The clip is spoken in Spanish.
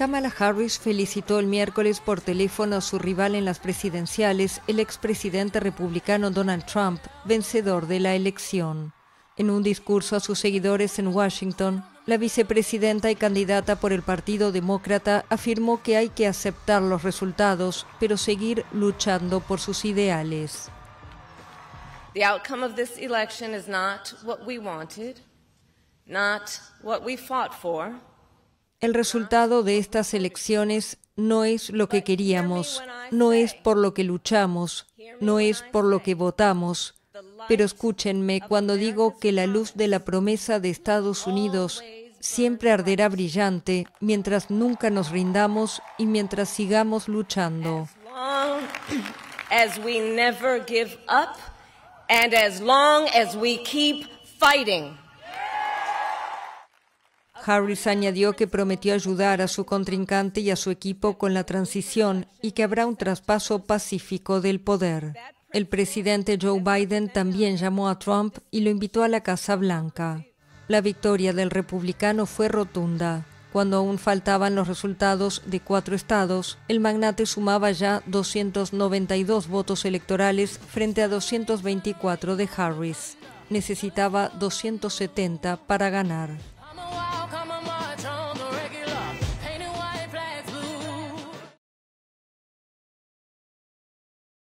Kamala Harris felicitó el miércoles por teléfono a su rival en las presidenciales, el expresidente republicano Donald Trump, vencedor de la elección. En un discurso a sus seguidores en Washington, la vicepresidenta y candidata por el Partido Demócrata afirmó que hay que aceptar los resultados, pero seguir luchando por sus ideales. El resultado de estas elecciones no es lo que queríamos, no es por lo que luchamos, no es por lo que votamos. Pero escúchenme cuando digo que la luz de la promesa de Estados Unidos siempre arderá brillante mientras nunca nos rindamos y mientras sigamos luchando. as we long as we keep fighting. Harris añadió que prometió ayudar a su contrincante y a su equipo con la transición y que habrá un traspaso pacífico del poder. El presidente Joe Biden también llamó a Trump y lo invitó a la Casa Blanca. La victoria del republicano fue rotunda. Cuando aún faltaban los resultados de cuatro estados, el magnate sumaba ya 292 votos electorales frente a 224 de Harris. Necesitaba 270 para ganar.